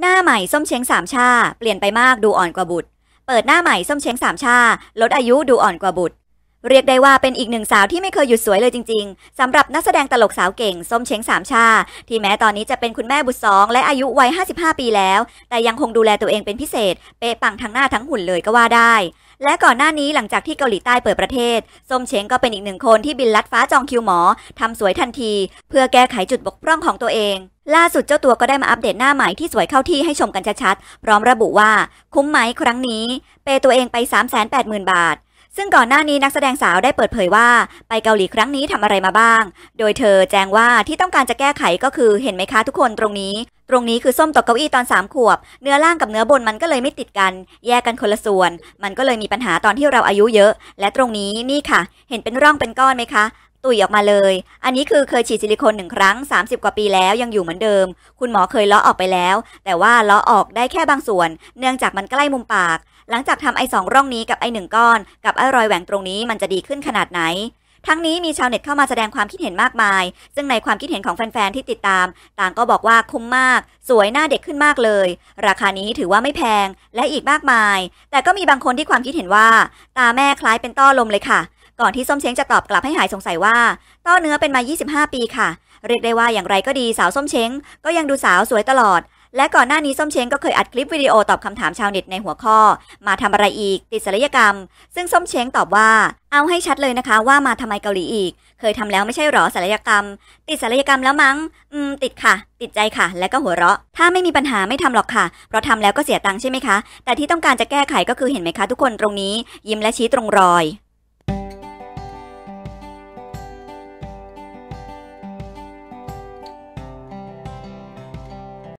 หน้าใหม่ส้มเช้งสามชาเปลี่ยนไปมากดูอ่อนกว่าบุตร เปิดหน้าใหม่ส้มเช้งสามชาลดอายุดูอ่อนกว่าบุตร เรียกได้ว่าเป็นอีกหนึ่งสาวที่ไม่เคยหยุดสวยเลยจริง ๆ สำหรับนักแสดงตลกสาวเก่งส้มเช้งสามชา ที่แม้ตอนนี้จะเป็นคุณแม่บุตรสองและอายุวัย55 ปีแล้ว แต่ยังคงดูแลตัวเองเป็นพิเศษ เป๊ะปังทั้งหน้าทั้งหุ่นเลยก็ว่าได้ และก่อนหน้านี้หลังจากที่เกาหลีใต้เปิดประเทศส้มเชงก็เป็นอีกหนึ่งคนที่บินลัดฟ้าจองคิวหมอทำสวยทันที เพื่อแก้ไขจุดบกพร่องของตัวเองล่าสุดเจ้าตัวก็ได้มาอัปเดตหน้าใหม่ที่สวยเข้าที่ให้ชมกันชัดๆ พร้อมระบุว่า คุ้มไหมครั้งนี้เปตัวเองไป 380,000 บาท ซึ่งก่อนหน้านี้นักแสดงสาวได้เปิดเผยว่า ไปเกาหลีครั้งนี้ทำอะไรมาบ้าง โดยเธอแจ้งว่าที่ต้องการจะแก้ไขก็คือเห็นไหมคะทุกคนตรงนี้ ตรงนี้คือส้มตกเก้าอี้ตอน 3 ขวบ เนื้อล่างกับเนื้อบนมันก็เลยไม่ติดกัน แยกกันคนละส่วน มันก็เลยมีปัญหาตอนที่เราอายุเยอะ และตรงนี้นี่ค่ะ เห็นเป็นร่องเป็นก้อนไหมคะตุยออกมาเลย อันนี้คือเคยฉีดซิลิโคนหนึ่งครั้ง 30 กว่าปีแล้วยังอยู่เหมือนเดิม คุณหมอเคยเลาะออกไปแล้ว แต่ว่าเลาะออกได้แค่บางส่วน เนื่องจากมันใกล้มุมปาก หลังจากทำไอ้สองร่องนี้กับไอ้หนึ่งก้อน กับไอ้รอยแหว่งตรงนี้มันจะดีขึ้นขนาดไหน ทั้งนี้มีชาวเน็ตเข้ามาแสดงความคิดเห็นมากมาย ซึ่งในความคิดเห็นของแฟนๆที่ติดตาม ต่างก็บอกว่าคุ้มมาก สวยหน้าเด็กขึ้นมากเลย ราคานี้ถือว่าไม่แพง และอีกมากมาย แต่ก็มีบางคนที่ความคิดเห็นว่าตาแม่คล้ายเป็นต้อลมเลยค่ะก่อนที่ ส้มเช้งจะตอบกลับให้หายสงสัยว่าต้อเนื้อเป็นมา 25 ปีค่ะ เรียกได้ว่าอย่างไรก็ดีสาวส้มเช้งก็ยังดูสาวสวยตลอด และก่อนหน้านี้ ส้มเช้งก็เคยอัดคลิปวิดีโอตอบคำถามชาวเน็ตในหัวข้อ มาทำอะไรอีก ติดศัลยกรรม ซึ่ง ส้มเช้งตอบว่า เอาให้ชัดเลยนะคะ ว่ามาทำไมเกาหลีอีก เคยทำแล้วไม่ใช่หรอศัลยกรรม ติดศัลยกรรมแล้วมั้ง อืม ติดค่ะ ติดใจค่ะ แล้วก็หัวเราะถ้าไม่มีปัญหาไม่ทำหรอกค่ะเพราะทำแล้วก็เสียตังค์ใช่ไหมคะ แต่ที่ต้องการจะแก้ไขก็คือเห็นไหมคะทุกคนตรงนี้ ยิ้มและชี้ตรงรอย